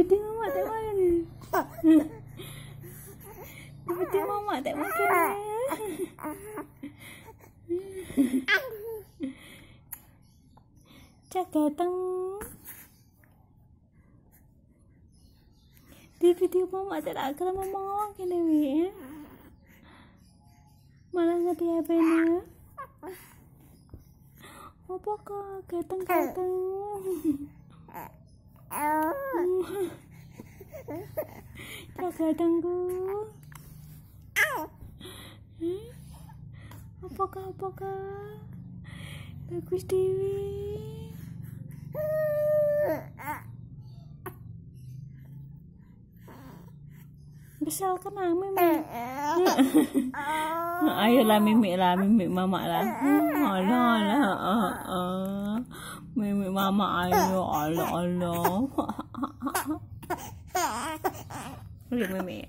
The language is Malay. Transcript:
tiba ah, tengok mak tak makan tiba tengok mak tak makan Cakap tang. Di video mama tak nak kena mama ini ni. Malah ngati kan apa ni? Apa kau kata kata? Eh. Kakak tunggu. Apa hmm? kah? Apa kah? Bagus Dewi. Besar kan Mami? Ayolah Mimi lah, Mimi Mama lah. Hmm, Allah lah. Mimi Mama ayo, Allah Allah. Look at Mimi.